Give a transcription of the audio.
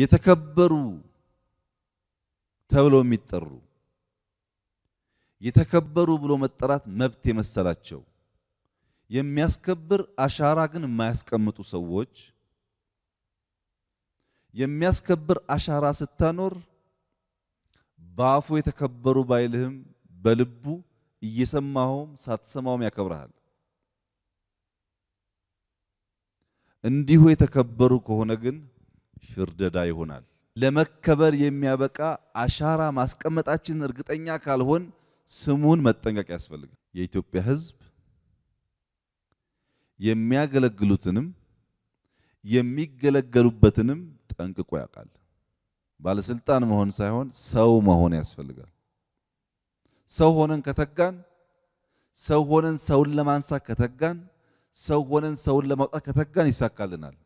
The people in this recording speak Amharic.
የተከበሩ ተብለው የሚጠሩ የተከበሩ ብሎ መጠራት መብት የመሰላቸው የሚያስከብር አሻራ ግን የማያስቀምጡ ሰዎች የሚያስከብር አሻራ ስታኖር በአፉ የተከበሩ ባይልህም በልቡ እየሰማኸውም ሳትሰማውም ያከብረሃል። እንዲሁ የተከበሩ ከሆነ ግን ሽርደዳ ይሆናል። ለመከበር የሚያበቃ አሻራ ማስቀመጣችን እርግጠኛ ካልሆን ስሙን መጠንቀቅ ያስፈልጋል። የኢትዮጵያ ሕዝብ የሚያገለግሉትንም የሚገለገሉበትንም ጠንቅቆ ያውቃል። ባለስልጣን መሆን ሳይሆን ሰው መሆን ያስፈልጋል። ሰው ሆነን ከተጋን፣ ሰው ሆነን ሰውን ለማንሳት ከተጋን፣ ሰው ሆነን ሰውን ለማውጣት ከተጋን ይሳካልናል።